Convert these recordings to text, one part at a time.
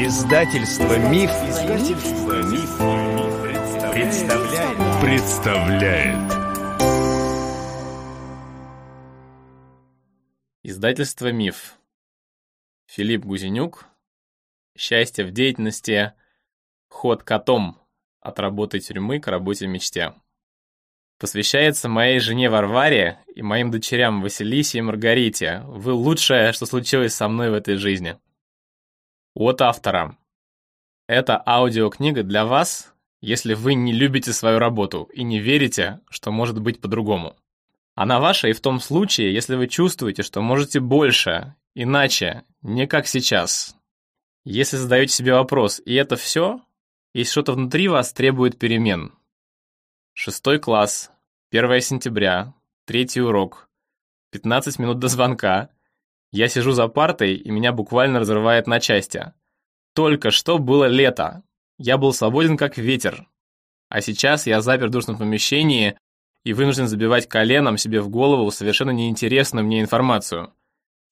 Издательство Миф, Издательство Миф, представляет. представляет. Издательство Миф. Филипп Гузенюк. Счастье в деятельности. Ход котом. От работы тюрьмы к работе мечте. Посвящается моей жене Варваре и моим дочерям Василисе и Маргарите. Вы лучшее, что случилось со мной в этой жизни от автора. Это аудиокнига для вас, если вы не любите свою работу и не верите, что может быть по-другому. Она ваша и в том случае, если вы чувствуете, что можете больше, иначе, не как сейчас. Если задаете себе вопрос, и это все, если что-то внутри вас требует перемен. Шестой класс, 1 сентября, третий урок, 15 минут до звонка, я сижу за партой, и меня буквально разрывает на части. Только что было лето. Я был свободен как ветер. А сейчас я запер в душном помещении и вынужден забивать коленом себе в голову совершенно неинтересную мне информацию.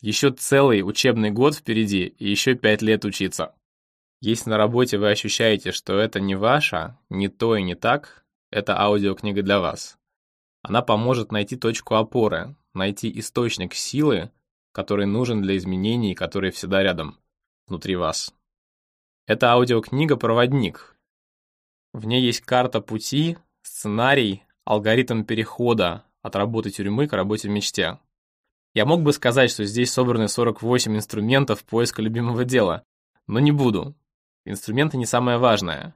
Еще целый учебный год впереди и еще пять лет учиться. Если на работе вы ощущаете, что это не ваше, не то и не так, это аудиокнига для вас. Она поможет найти точку опоры, найти источник силы, который нужен для изменений который всегда рядом, внутри вас. Это аудиокнига-проводник. В ней есть карта пути, сценарий, алгоритм перехода от работы тюрьмы к работе в мечте. Я мог бы сказать, что здесь собраны 48 инструментов поиска любимого дела, но не буду. Инструменты не самое важное.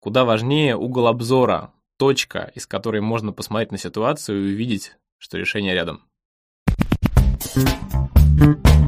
Куда важнее угол обзора, точка, из которой можно посмотреть на ситуацию и увидеть, что решение рядом. Thank you. Thank mm-hmm. you.